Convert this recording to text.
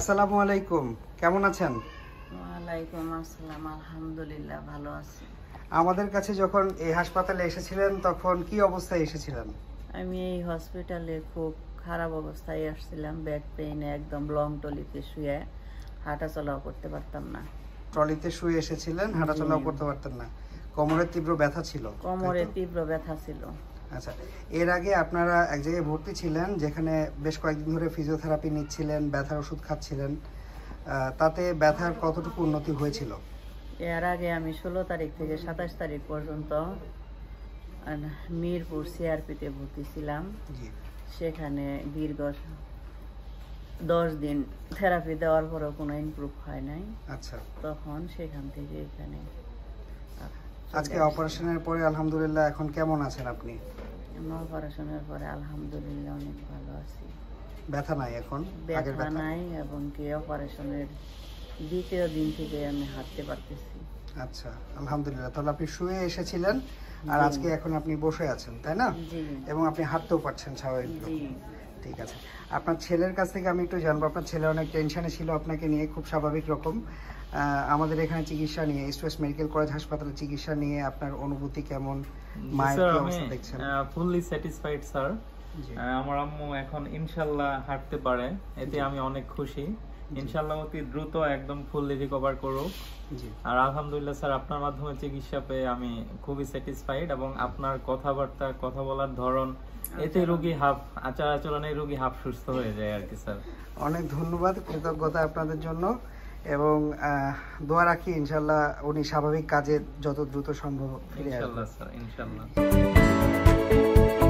আসসালামু আলাইকুম কেমন আছেন আসসালাম আলহামদুলিল্লাহ ভালো আমাদের কাছে যখন এই হাসপাতালে এসেছিলেন তখন কি অবস্থায় এসেছিলেন আমি এই হসপিটালে খুব খারাপ অবস্থায় আসছিলাম ব্যাক পেইনে একদম লং টলিতে শুয়ে হাঁটাচলাও করতে পারতাম না ট্রলিতে শুয়ে এসেছিলেন হাঁটাচলাও করতে পারতেন না কোমরে তীব্র ব্যথা ছিল কোমরে তীব্র ব্যথা ছিল আচ্ছা এর আগে আপনারা এক জায়গায় ভর্তি ছিলেন যেখানে বেশ কয়েকদিন ধরে ফিজিওথেরাপি নিচ্ছিলেন ব্যথার ওষুধ খাচ্ছিলেন তাতে ব্যথার কতটুকু উন্নতি হয়েছিল এর আগে আমি ষোলো তারিখ থেকে সাতাশ তারিখ পর্যন্ত মিরপুর সিআরপিতে ভর্তি ছিলাম সেখানে দীর্ঘ দশ দিন থেরাপি দেওয়ার পরও কোনো ইমপ্রুভ হয় নাই আচ্ছা তখন সেখান থেকে এখানে আজকে অপারেশনের পরে আলহামদুলিল্লাহ এখন কেমন আছেন আপনি এখন অপারেশনের পরে আলহামদুলিল্লাহ অনেক ভালো আছি ব্যথা নাই এখন ব্যথা নাই এবং কে অপারেশনের দ্বিতীয় দিন থেকে আমি হাঁটতে পারতেছি আচ্ছা আলহামদুলিল্লাহ তাহলে আপনি শুয়ে এসেছিলেন আর আজকে এখন আপনি বসে আছেন তাই না এবং আপনি হাঁটতেও পারছেন স্বাভাবিক ঠিক আছে আপনার ছেলের কাছ থেকে আমি একটু জানবো আপনার ছেলে অনেক টেনশানে ছিল আপনাকে নিয়ে খুব স্বাভাবিক রকম আমাদের এখানে চিকিৎসা নিয়ে ইস্টওয়েস্ট মেডিকেল কলেজ হাসপাতালে চিকিৎসা নিয়ে আপনার অনুভূতি কেমন মায়ের অবস্থা দেখছেন ফুললি স্যাটিসফাইড স্যার আমার আম্মু এখন ইনশাল্লাহ হাঁটতে পারে এতে আমি অনেক খুশি ইনশাল্লাহ অতি দ্রুত একদম ফুললি রিকভার করুক আর আলহামদুলিল্লাহ স্যার আপনার মাধ্যমে চিকিৎসা পেয়ে আমি খুবই স্যাটিসফাইড এবং আপনার কথাবার্তা কথা বলার ধরন এতে রোগী হাফ আচার আচরণে রোগী হাফ সুস্থ হয়ে যায় আর কি স্যার অনেক ধন্যবাদ কৃতজ্ঞতা আপনাদের জন্য এবং দোয়া রাখি ইনশাল্লাহ উনি স্বাভাবিক কাজে যত দ্রুত সম্ভব ফিরে আসবেন ইনশাল্লাহ স্যার ইনশাল্লাহ